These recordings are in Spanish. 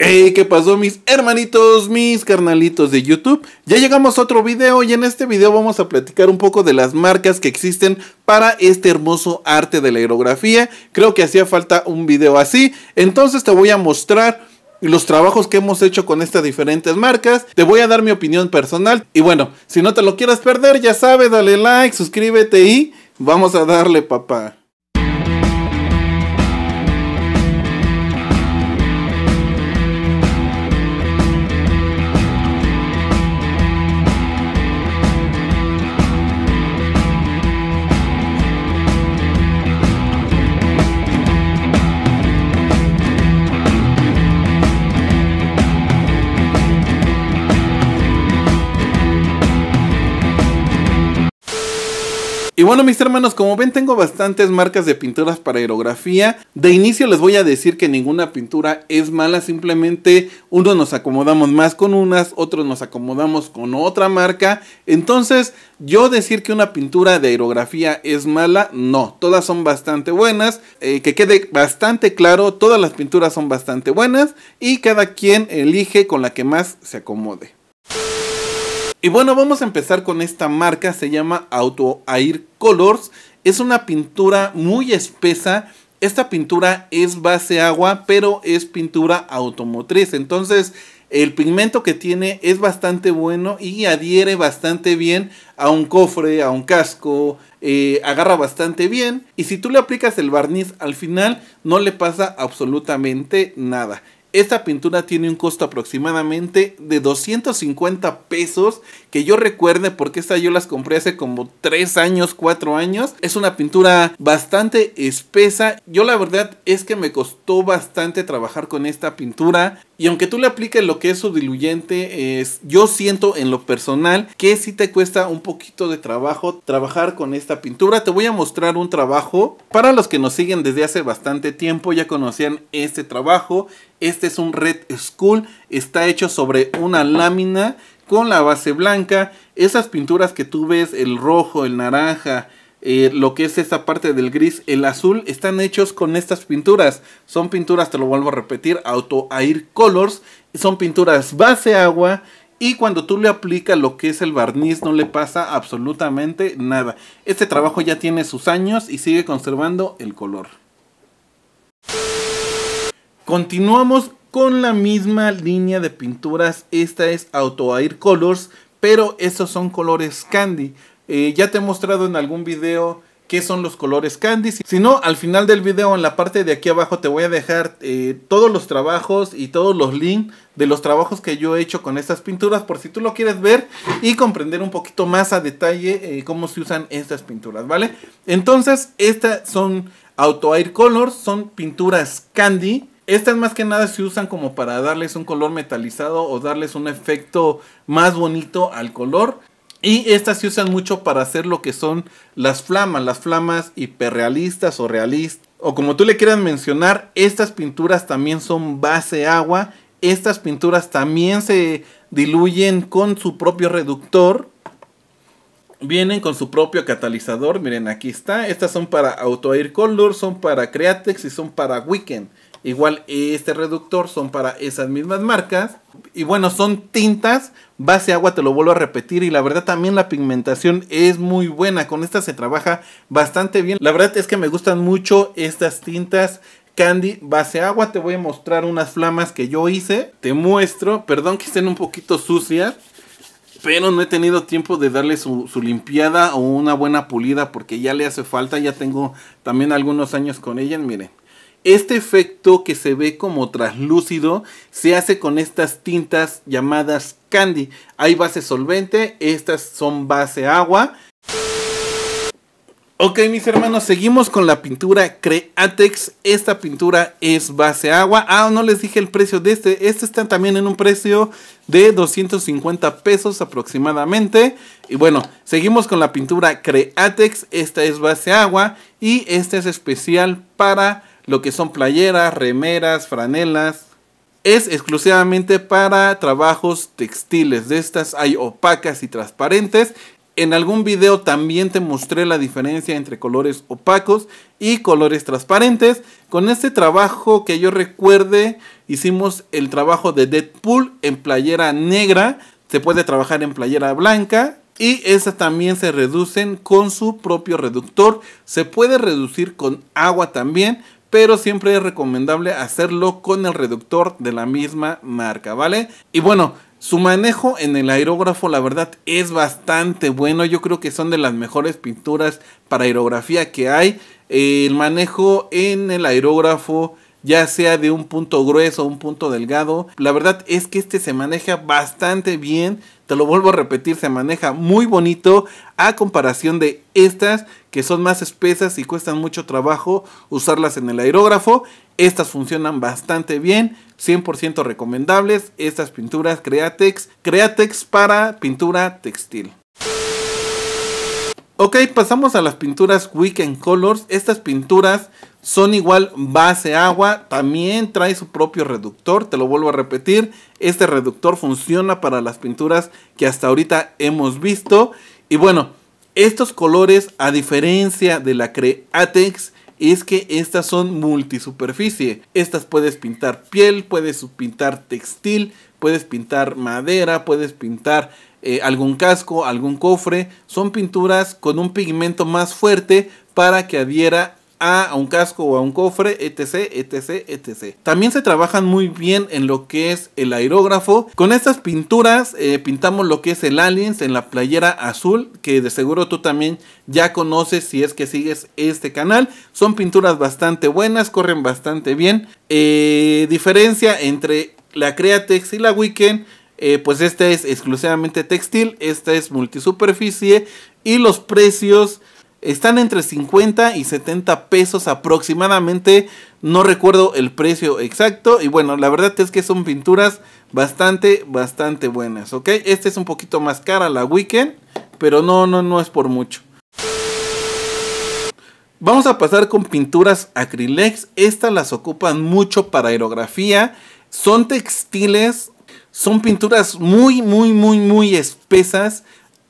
Hey, ¿qué pasó mis hermanitos, mis carnalitos de YouTube? Ya llegamos a otro video y en este video vamos a platicar un poco de las marcas que existen para este hermoso arte de la aerografía. Creo que hacía falta un video así, entonces te voy a mostrar los trabajos que hemos hecho con estas diferentes marcas. Te voy a dar mi opinión personal y bueno, si no te lo quieres perder, ya sabes, dale like, suscríbete y vamos a darle papá. bueno mis hermanos, como ven tengo bastantes marcas de pinturas para aerografía. De inicio les voy a decir que ninguna pintura es mala, simplemente unos nos acomodamos más con unas, otros nos acomodamos con otra marca. Entonces yo decir que una pintura de aerografía es mala, no, todas son bastante buenas. Eh, que quede bastante claro, todas las pinturas son bastante buenas y cada quien elige con la que más se acomode. Y bueno, vamos a empezar con esta marca, se llama Auto Air Colors. Es una pintura muy espesa. Esta pintura es base agua, pero es pintura automotriz. Entonces, el pigmento que tiene es bastante bueno y adhiere bastante bien a un cofre, a un casco, eh, agarra bastante bien. Y si tú le aplicas el barniz al final, no le pasa absolutamente nada. Esta pintura tiene un costo aproximadamente de 250 pesos, que yo recuerde porque esta yo las compré hace como 3 años, 4 años. Es una pintura bastante espesa. Yo la verdad es que me costó bastante trabajar con esta pintura. Y aunque tú le apliques lo que es su diluyente, es, yo siento en lo personal que si te cuesta un poquito de trabajo trabajar con esta pintura. Te voy a mostrar un trabajo. Para los que nos siguen desde hace bastante tiempo ya conocían este trabajo. Este es un Red Skull. Está hecho sobre una lámina con la base blanca. Esas pinturas que tú ves, el rojo, el naranja, eh, lo que es esta parte del gris, el azul, están hechos con estas pinturas. Son pinturas, te lo vuelvo a repetir, Auto Air Colors. Son pinturas base agua. Y cuando tú le aplicas lo que es el barniz no le pasa absolutamente nada. Este trabajo ya tiene sus años y sigue conservando el color. Continuamos con la misma línea de pinturas. Esta es Auto Air Colors, pero estos son colores candy. Eh, ya te he mostrado en algún video qué son los colores candy. Si no, al final del video en la parte de aquí abajo te voy a dejar eh, todos los trabajos y todos los links de los trabajos que yo he hecho con estas pinturas por si tú lo quieres ver y comprender un poquito más a detalle eh, cómo se usan estas pinturas, ¿vale? Entonces, estas son Auto Air Colors, son pinturas candy. Estas más que nada se usan como para darles un color metalizado o darles un efecto más bonito al color. Y estas se usan mucho para hacer lo que son las flamas, las flamas hiperrealistas o realistas. O como tú le quieras mencionar, estas pinturas también son base agua. Estas pinturas también se diluyen con su propio reductor. Vienen con su propio catalizador. Miren, aquí está. Estas son para Autoair Color, son para Createx y son para Weekend. Igual este reductor son para esas mismas marcas. Y bueno, son tintas, base agua, te lo vuelvo a repetir. Y la verdad también la pigmentación es muy buena. Con esta se trabaja bastante bien. La verdad es que me gustan mucho estas tintas. Candy base agua, te voy a mostrar unas flamas que yo hice. Te muestro, perdón que estén un poquito sucias pero no he tenido tiempo de darle su, limpiada o una buena pulida porque ya le hace falta, ya tengo también algunos años con ella, miren. Este efecto que se ve como traslúcido se hace con estas tintas llamadas candy. Hay base solvente, estas son base agua. Ok mis hermanos, seguimos con la pintura Createx. Esta pintura es base agua. Ah, no les dije el precio de este. Este está también en un precio de 250 pesos aproximadamente. Y bueno, seguimos con la pintura Createx. Esta es base agua y esta es especial para lo que son playeras, remeras, franelas. Es exclusivamente para trabajos textiles. De estas hay opacas y transparentes. En algún video también te mostré la diferencia entre colores opacos y colores transparentes. Con este trabajo que yo recuerde, hicimos el trabajo de Deadpool en playera negra. Se puede trabajar en playera blanca. Y esas también se reducen con su propio reductor. Se puede reducir con agua también pero siempre es recomendable hacerlo con el reductor de la misma marca, ¿vale? Y bueno, su manejo en el aerógrafo la verdad es bastante bueno, yo creo que son de las mejores pinturas para aerografía que hay. El manejo en el aerógrafo ya sea de un punto grueso o un punto delgado. La verdad es que este se maneja bastante bien, te lo vuelvo a repetir, se maneja muy bonito a comparación de estas que son más espesas y cuestan mucho trabajo usarlas en el aerógrafo. Estas funcionan bastante bien, 100% recomendables estas pinturas Createx, Createx para pintura textil. Ok, pasamos a las pinturas Weekend Colors. Estas pinturas son igual base agua, también trae su propio reductor, te lo vuelvo a repetir. Este reductor funciona para las pinturas que hasta ahorita hemos visto. Y bueno, estos colores, a diferencia de la Createx, es que estas son multisuperficie. Estas puedes pintar piel, puedes pintar textil, puedes pintar madera, puedes pintar eh, algún casco, algún cofre. Son pinturas con un pigmento más fuerte para que adhiera a, un casco o a un cofre, etc, etc, etc. También se trabajan muy bien en lo que es el aerógrafo. Con estas pinturas eh, pintamos lo que es el Aliens en la playera azul, que de seguro tú también ya conoces si es que sigues este canal. Son pinturas bastante buenas, corren bastante bien. Eh, diferencia entre la Createx y la Weekend. Eh, pues esta es exclusivamente textil, esta es multisuperficie y los precios están entre 50 y 70 pesos aproximadamente. No recuerdo el precio exacto. Y bueno, la verdad es que son pinturas bastante, bastante buenas. ¿Ok? Esta es un poquito más cara la Weekend. Pero no, no, no es por mucho. Vamos a pasar con pinturas acrílex. Estas las ocupan mucho para aerografía. Son textiles. Son pinturas muy, muy, muy, muy espesas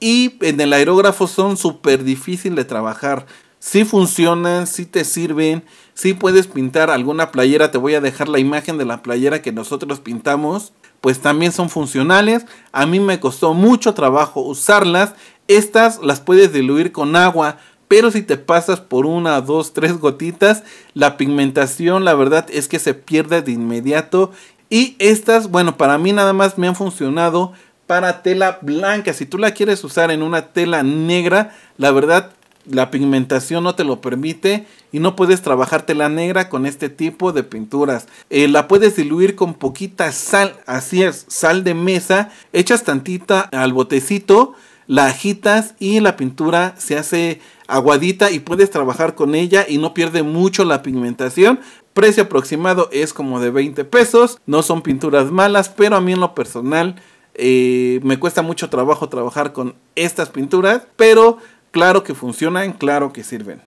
y en el aerógrafo son súper difíciles de trabajar. Si funcionan, si te sirven, si puedes pintar alguna playera, te voy a dejar la imagen de la playera que nosotros pintamos, pues también son funcionales. A mí me costó mucho trabajo usarlas. Estas las puedes diluir con agua, pero si te pasas por una, dos, tres gotitas, la pigmentación la verdad es que se pierde de inmediato. Y estas, bueno, para mí nada más me han funcionado para tela blanca. Si tú la quieres usar en una tela negra, la verdad la pigmentación no te lo permite y no puedes trabajar tela negra con este tipo de pinturas. Eh, la puedes diluir con poquita sal, así es, sal de mesa, echas tantita al botecito, la agitas y la pintura se hace aguadita y puedes trabajar con ella y no pierde mucho la pigmentación. Precio aproximado es como de 20 pesos, no son pinturas malas, pero a mí en lo personal eh, me cuesta mucho trabajo trabajar con estas pinturas, pero claro que funcionan, claro que sirven.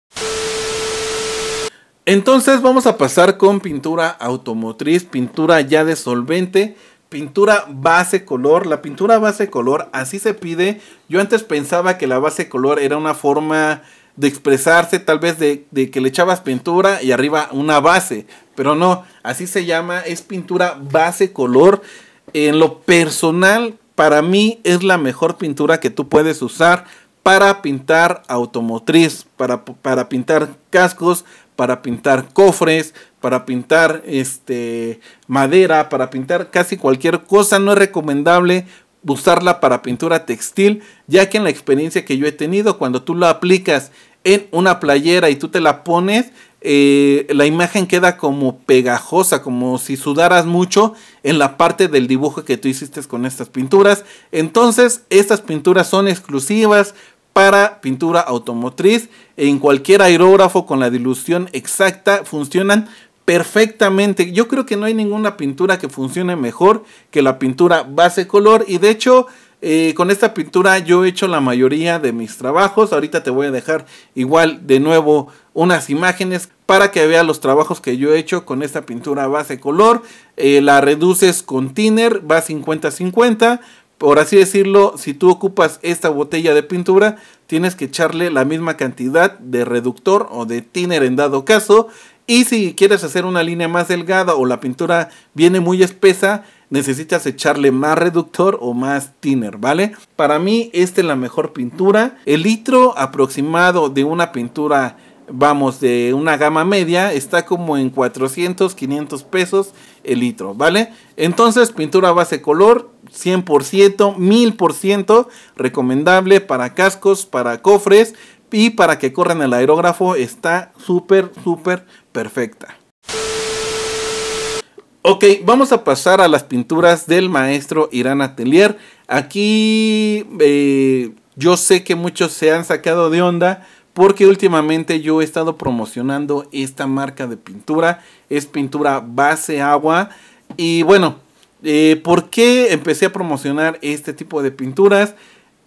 Entonces vamos a pasar con pintura automotriz, pintura ya de solvente, pintura base color. La pintura base color así se pide. Yo antes pensaba que la base color era una forma de expresarse, tal vez de, de que le echabas pintura y arriba una base, pero no, así se llama, es pintura base color en lo personal, para mí es la mejor pintura que tú puedes usar para pintar automotriz, para, pintar cascos, para pintar cofres, para pintar este, madera, para pintar casi cualquier cosa. No es recomendable usarla para pintura textil, ya que en la experiencia que yo he tenido, cuando tú la aplicas en una playera y tú te la pones, eh, la imagen queda como pegajosa, como si sudaras mucho en la parte del dibujo que tú hiciste con estas pinturas. Entonces, estas pinturas son exclusivas para pintura automotriz. En cualquier aerógrafo con la dilución exacta funcionan perfectamente. Yo creo que no hay ninguna pintura que funcione mejor que la pintura base color. Y de hecho, eh, con esta pintura yo he hecho la mayoría de mis trabajos. Ahorita te voy a dejar igual de nuevo unas imágenes para que veas los trabajos que yo he hecho con esta pintura base color. Eh, la reduces con thinner, va 50-50. Por así decirlo, si tú ocupas esta botella de pintura, tienes que echarle la misma cantidad de reductor o de thinner en dado caso y si quieres hacer una línea más delgada o la pintura viene muy espesa, necesitas echarle más reductor o más thinner, ¿vale? Para mí esta es la mejor pintura. El litro aproximado de una pintura, vamos, de una gama media, está como en 400, 500 pesos el litro, ¿vale? Entonces, pintura base color, 100%, 1000%, recomendable para cascos, para cofres, y para que corran el aerógrafo está súper, súper perfecta. Ok, vamos a pasar a las pinturas del maestro Irán Atelier. Aquí eh, yo sé que muchos se han sacado de onda porque últimamente yo he estado promocionando esta marca de pintura. Es pintura base agua. Y bueno, eh, ¿por qué empecé a promocionar este tipo de pinturas?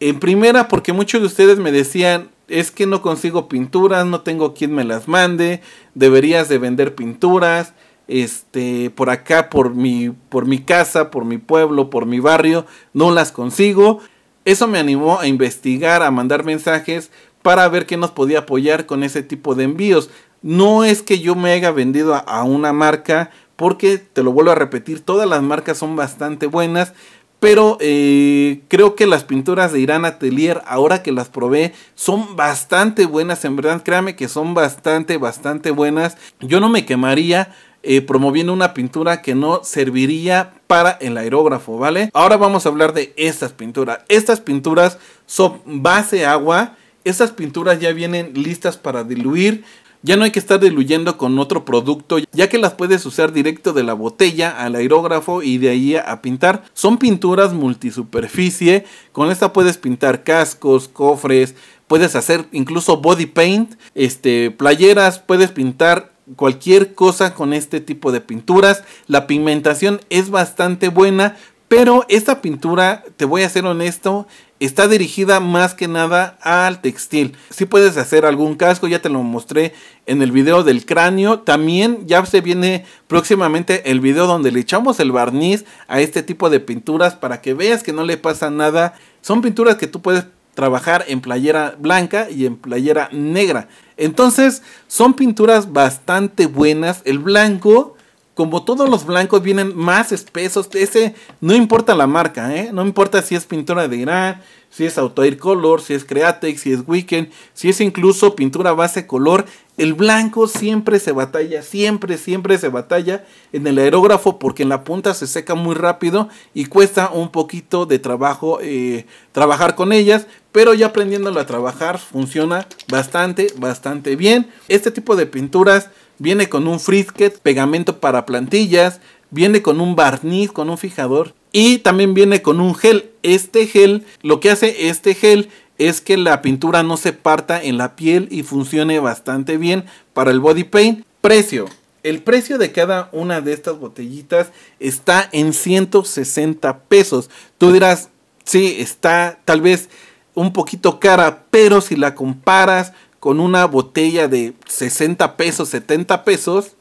En primera, porque muchos de ustedes me decían, es que no consigo pinturas, no tengo quien me las mande, deberías de vender pinturas, este, por acá, por mi, por mi casa, por mi pueblo, por mi barrio, no las consigo. Eso me animó a investigar, a mandar mensajes para ver qué nos podía apoyar con ese tipo de envíos. No es que yo me haya vendido a una marca, porque te lo vuelvo a repetir, todas las marcas son bastante buenas, pero eh, creo que las pinturas de Irán Atelier, ahora que las probé, son bastante buenas. En verdad, créame que son bastante, bastante buenas. Yo no me quemaría eh, promoviendo una pintura que no serviría para el aerógrafo, ¿vale? Ahora vamos a hablar de estas pinturas. Estas pinturas son base agua. Estas pinturas ya vienen listas para diluir. Ya no hay que estar diluyendo con otro producto, ya que las puedes usar directo de la botella al aerógrafo y de ahí a pintar. Son pinturas multisuperficie, con esta puedes pintar cascos, cofres, puedes hacer incluso body paint, este, playeras, puedes pintar cualquier cosa con este tipo de pinturas. La pigmentación es bastante buena, pero esta pintura, te voy a ser honesto, está dirigida más que nada al textil. Si puedes hacer algún casco, ya te lo mostré en el video del cráneo. También ya se viene próximamente el video donde le echamos el barniz a este tipo de pinturas para que veas que no le pasa nada. Son pinturas que tú puedes trabajar en playera blanca y en playera negra. Entonces son pinturas bastante buenas. El blanco como todos los blancos vienen más espesos, ese no importa la marca, ¿eh? no importa si es pintura de Irán, si es Autoair Color, si es Createx, si es Weekend, si es incluso pintura base color, el blanco siempre se batalla, siempre, siempre se batalla en el aerógrafo porque en la punta se seca muy rápido y cuesta un poquito de trabajo eh, trabajar con ellas, pero ya aprendiéndolo a trabajar funciona bastante, bastante bien. Este tipo de pinturas viene con un frisket, pegamento para plantillas, viene con un barniz, con un fijador y también viene con un gel. Este gel, lo que hace este gel es que la pintura no se parta en la piel y funcione bastante bien para el body paint. Precio. El precio de cada una de estas botellitas está en 160 pesos. Tú dirás, sí, está tal vez un poquito cara, pero si la comparas con una botella de 60 pesos, 70 pesos,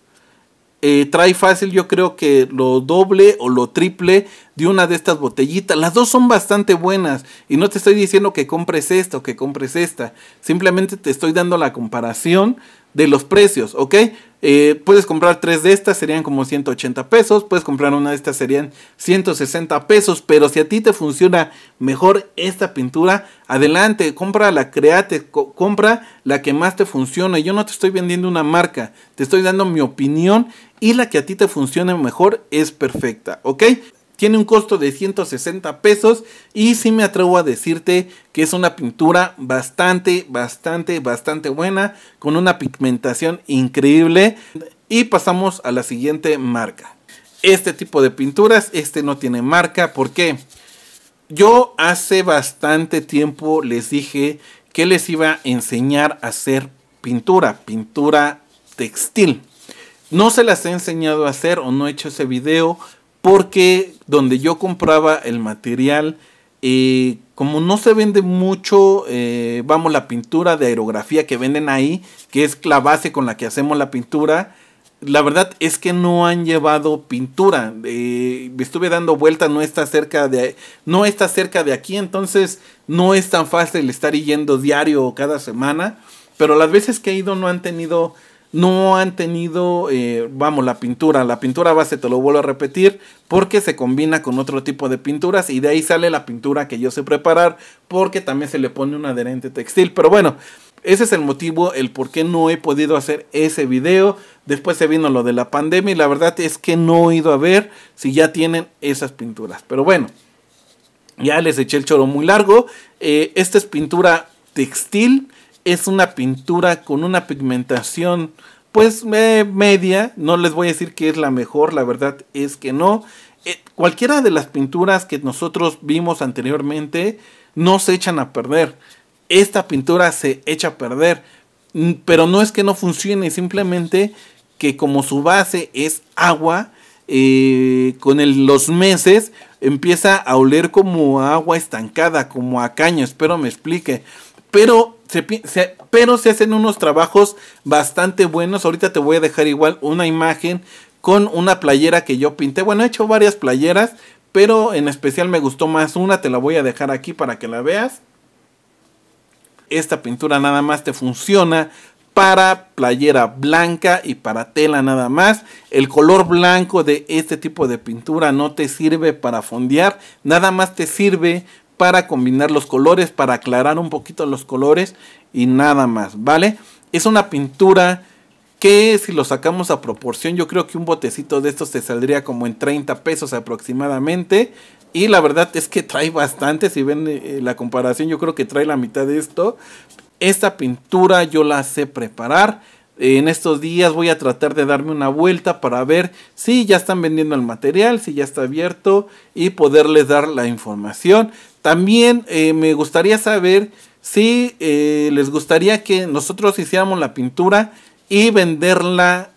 eh, trae fácil yo creo que lo doble o lo triple de una de estas botellitas. Las dos son bastante buenas y no te estoy diciendo que compres esta o que compres esta. Simplemente te estoy dando la comparación de los precios, ¿ok? Eh, puedes comprar tres de estas, serían como 180 pesos. Puedes comprar una de estas, serían 160 pesos. Pero si a ti te funciona mejor esta pintura, adelante, compra la Create, compra la que más te funcione. Yo no te estoy vendiendo una marca, te estoy dando mi opinión y la que a ti te funcione mejor es perfecta, ¿ok? Tiene un costo de 160 pesos y si me atrevo a decirte que es una pintura bastante, bastante, bastante buena, con una pigmentación increíble. Y pasamos a la siguiente marca. Este tipo de pinturas, este no tiene marca, ¿por qué? Yo hace bastante tiempo les dije que les iba a enseñar a hacer pintura, pintura textil. No se las he enseñado a hacer o no he hecho ese video porque donde yo compraba el material. Eh, como no se vende mucho, eh, vamos, la pintura de aerografía que venden ahí, que es la base con la que hacemos la pintura, la verdad es que no han llevado pintura. Eh, estuve dando vueltas, no está cerca de, no está cerca de aquí, entonces no es tan fácil estar yendo diario o cada semana. Pero las veces que he ido no han tenido no han tenido, eh, vamos, la pintura. La pintura base, te lo vuelvo a repetir, porque se combina con otro tipo de pinturas y de ahí sale la pintura que yo sé preparar, porque también se le pone un adherente textil. Pero bueno, ese es el motivo, el por qué no he podido hacer ese video. Después se vino lo de la pandemia y la verdad es que no he ido a ver si ya tienen esas pinturas. Pero bueno, ya les eché el choro muy largo. Eh, esta es pintura textil es una pintura con una pigmentación pues media, no les voy a decir que es la mejor, la verdad es que no. Eh, cualquiera de las pinturas que nosotros vimos anteriormente no se echan a perder. Esta pintura se echa a perder, mm, pero no es que no funcione, simplemente que como su base es agua, eh, con los meses empieza a oler como agua estancada, como a caña, espero me explique. Pero pero se hacen unos trabajos bastante buenos. Ahorita te voy a dejar igual una imagen con una playera que yo pinté. Bueno, he hecho varias playeras, pero en especial me gustó más una. Te la voy a dejar aquí para que la veas. Esta pintura nada más te funciona para playera blanca y para tela nada más. El color blanco de este tipo de pintura no te sirve para fondear, nada más te sirve para combinar los colores, para aclarar un poquito los colores y nada más, ¿vale? Es una pintura que si lo sacamos a proporción, yo creo que un botecito de estos te saldría como en 30 pesos aproximadamente. Y la verdad es que trae bastante, si ven eh, eh, la comparación, yo creo que trae la mitad de esto. Esta pintura yo la sé preparar. En estos días voy a tratar de darme una vuelta para ver si ya están vendiendo el material, si ya está abierto y poderles dar la información. También eh, me gustaría saber si eh, les gustaría que nosotros hiciéramos la pintura y venderla.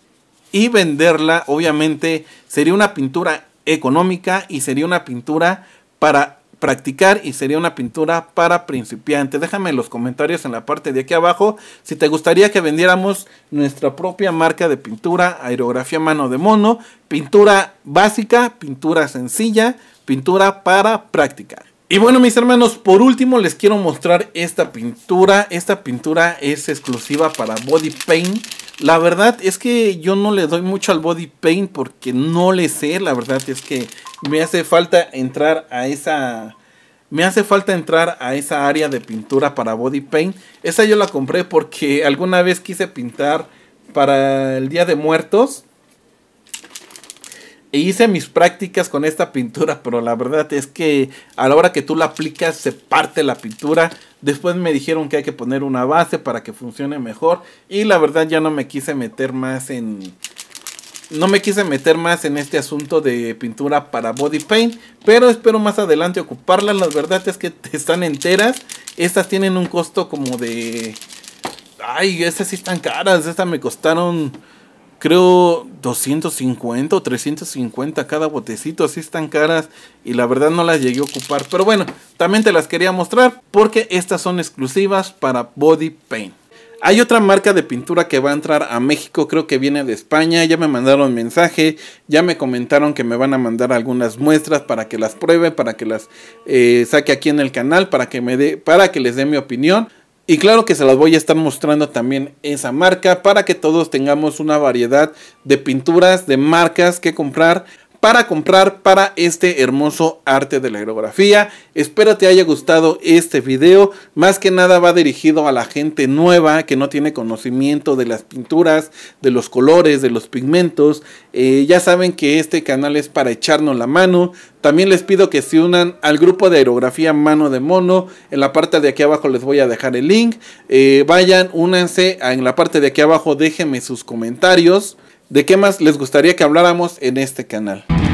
Y venderla, obviamente, sería una pintura económica y sería una pintura para practicar y sería una pintura para principiantes. Déjame en los comentarios en la parte de aquí abajo si te gustaría que vendiéramos nuestra propia marca de pintura, aerografía mano de mono, pintura básica, pintura sencilla, pintura para practicar. Y bueno, mis hermanos, por último les quiero mostrar esta pintura. Esta pintura es exclusiva para Body Paint. La verdad es que yo no le doy mucho al Body Paint porque no le sé. La verdad es que me hace falta entrar a esa... Me hace falta entrar a esa área de pintura para Body Paint. Esa yo la compré porque alguna vez quise pintar para el Día de Muertos e hice mis prácticas con esta pintura, pero la verdad es que a la hora que tú la aplicas se parte la pintura. Después me dijeron que hay que poner una base para que funcione mejor. Y la verdad ya no me quise meter más en... No me quise meter más en este asunto de pintura para body paint. Pero espero más adelante ocuparla. La verdad es que están enteras. Estas tienen un costo como de... Ay, estas sí están caras. Estas me costaron creo 250 o 350 cada botecito, así están caras y la verdad no las llegué a ocupar, pero bueno, también te las quería mostrar porque estas son exclusivas para Body Paint. Hay otra marca de pintura que va a entrar a México, creo que viene de España, ya me mandaron mensaje, ya me comentaron que me van a mandar algunas muestras para que las pruebe, para que las eh, saque aquí en el canal, para que, me dé para que les dé mi opinión. Y claro que se las voy a estar mostrando también esa marca para que todos tengamos una variedad de pinturas, de marcas que comprar para comprar para este hermoso arte de la aerografía. Espero te haya gustado este video. Más que nada va dirigido a la gente nueva que no tiene conocimiento de las pinturas, de los colores, de los pigmentos. Eh, ya saben que este canal es para echarnos la mano. También les pido que se unan al grupo de aerografía mano de mono. En la parte de aquí abajo les voy a dejar el link. Eh, vayan, únanse. En la parte de aquí abajo déjenme sus comentarios de qué más les gustaría que habláramos en este canal.